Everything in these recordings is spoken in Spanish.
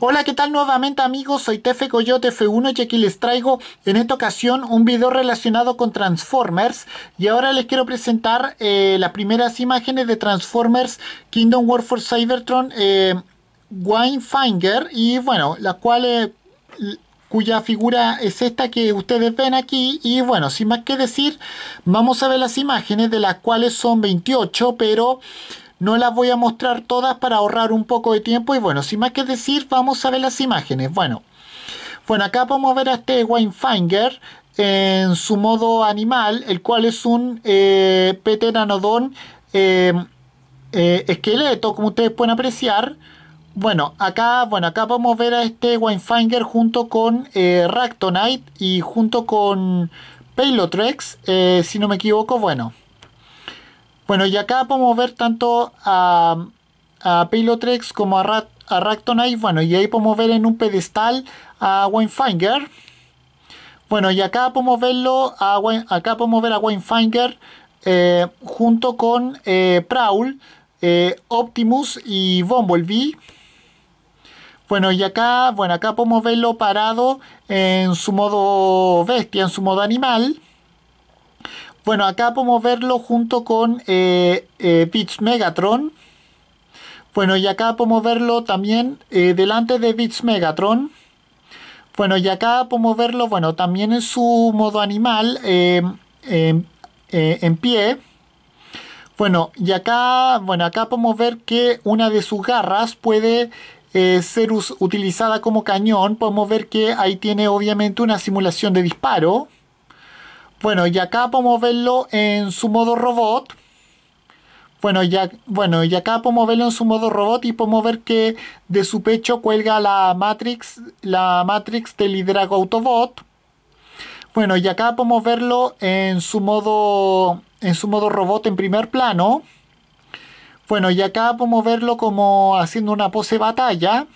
Hola, ¿qué tal nuevamente amigos? Soy Tefe Coyote F1 y aquí les traigo en esta ocasión un video relacionado con Transformers y ahora les quiero presentar eh, las primeras imágenes de Transformers Kingdom War for Cybertron eh, Winefinder y bueno, la cual... Eh, cuya figura es esta que ustedes ven aquí y bueno, sin más que decir, vamos a ver las imágenes de las cuales son 28, pero no las voy a mostrar todas para ahorrar un poco de tiempo y bueno, sin más que decir, vamos a ver las imágenes. Bueno, bueno acá podemos ver a este Winefinder en su modo animal, el cual es un eh, Pteranodon em, eh, esqueleto, como ustedes pueden apreciar. Bueno, acá, bueno, acá podemos ver a este Winefinder junto con eh, Ractonite y junto con Palotrex, eh, si no me equivoco, bueno. Bueno, y acá podemos ver tanto a, a Pilotrex como a, Ractonite. Bueno, y ahí podemos ver en un pedestal a Winefinder. Bueno, y acá podemos verlo, acá podemos ver a Winefinder eh, junto con eh, Prowl, eh, Optimus y Bumblebee. Bueno, y acá, bueno, acá podemos verlo parado en su modo bestia, en su modo animal. Bueno, acá podemos verlo junto con eh, eh, Beats Megatron. Bueno, y acá podemos verlo también eh, delante de Beats Megatron. Bueno, y acá podemos verlo, bueno, también en su modo animal, em, em, en pie. Bueno, y acá, bueno, acá podemos ver que una de sus garras puede ser utilizada como cañón. Podemos ver que ahí tiene obviamente una simulación de disparo. Bueno, y acá podemos verlo en su modo robot. Bueno, ya, bueno, y acá podemos verlo en su modo robot y podemos ver que de su pecho cuelga la Matrix, la Matrix del liderazgo Autobot. Bueno, y acá podemos verlo en su modo en su modo robot en primer plano. Bueno, y acá podemos verlo como haciendo una pose batalla.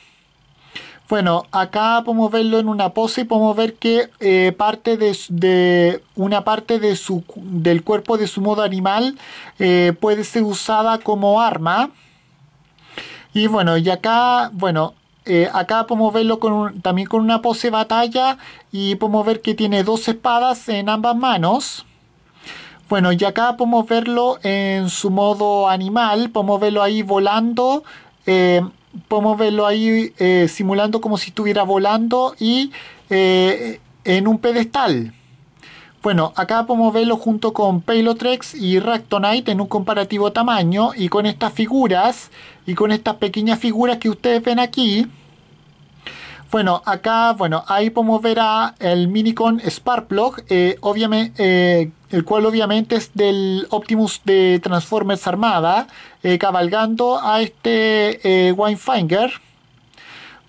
Bueno, acá podemos verlo en una pose y podemos ver que eh, parte de, una parte de su, del cuerpo de su modo animal eh, puede ser usada como arma. Y bueno, y acá, bueno, eh, acá podemos verlo también con una pose batalla y podemos ver que tiene dos espadas en ambas manos. Bueno, y acá podemos verlo en su modo animal, podemos verlo ahí volando podemos verlo ahí eh, simulando como si estuviera volando y eh, en un pedestal. Bueno, acá podemos verlo junto con Paylotrex y Ractonite en un comparativo tamaño y con estas figuras y con estas pequeñas figuras que ustedes ven aquí bueno, acá, bueno, ahí podemos ver a el Minicon Sparkplug, eh, obviamente, eh, el cual obviamente es del Optimus de Transformers Armada, eh, cabalgando a este Winefinger.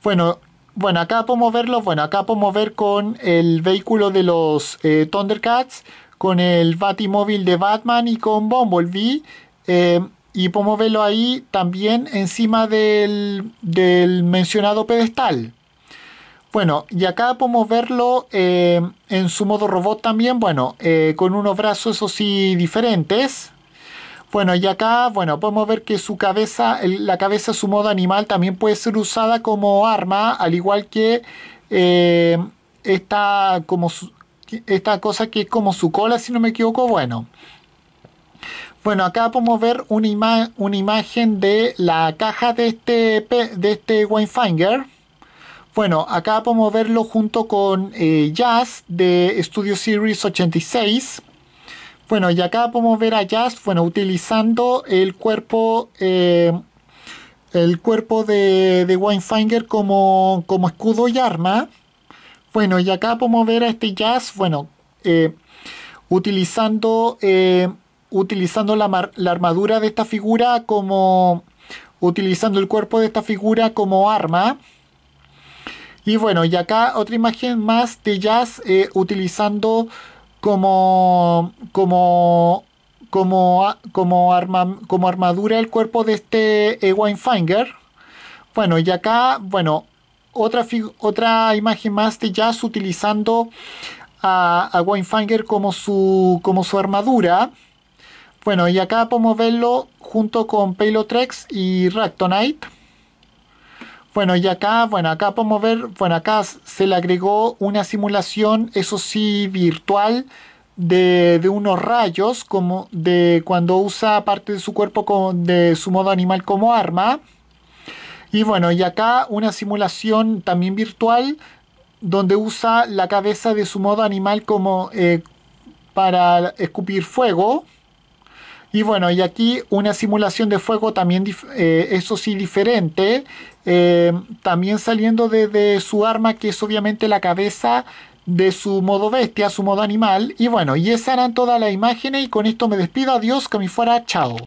Bueno, bueno, acá podemos verlo, bueno, acá podemos ver con el vehículo de los Thundercats, con el Batimóvil de Batman y con Bumblebee y podemos verlo ahí también encima del, mencionado pedestal. Bueno, y acá podemos verlo eh, en su modo robot también, bueno, eh, con unos brazos, eso sí, diferentes. Bueno, y acá, bueno, podemos ver que su cabeza, la cabeza, su modo animal, también puede ser usada como arma, al igual que eh, esta, como esta cosa que es como su cola, si no me equivoco, bueno. Bueno, acá podemos ver una, una imagen de la caja de este, de este bueno, acá podemos verlo junto con eh, Jazz de Studio Series 86. Bueno, y acá podemos ver a Jazz, bueno, utilizando el cuerpo, eh, el cuerpo de, de Winefinger como, escudo y arma. Bueno, y acá podemos ver a este Jazz, bueno, eh, utilizando, utilizando la, la armadura de esta figura como, utilizando el cuerpo de esta figura como arma. Y bueno, y acá otra imagen más de jazz eh, utilizando como, como, como, como, armadura el cuerpo de este eh, Winefinger. Bueno, y acá, bueno, otra, otra imagen más de jazz utilizando a, a Winefinger como su, como su armadura. Bueno, y acá podemos verlo junto con Payload y Ractonite. Bueno, y acá, bueno, acá podemos ver, bueno, acá se le agregó una simulación, eso sí, virtual, de, unos rayos, como de cuando usa parte de su cuerpo de su modo animal como arma. Y bueno, y acá una simulación también virtual, donde usa la cabeza de su modo animal como eh, para escupir fuego. Y bueno, y aquí una simulación de fuego también, eh, eso sí, diferente, eh, también saliendo de, su arma, que es obviamente la cabeza de su modo bestia, su modo animal. Y bueno, y esa eran todas las imágenes y con esto me despido. Adiós, que me fuera, chao.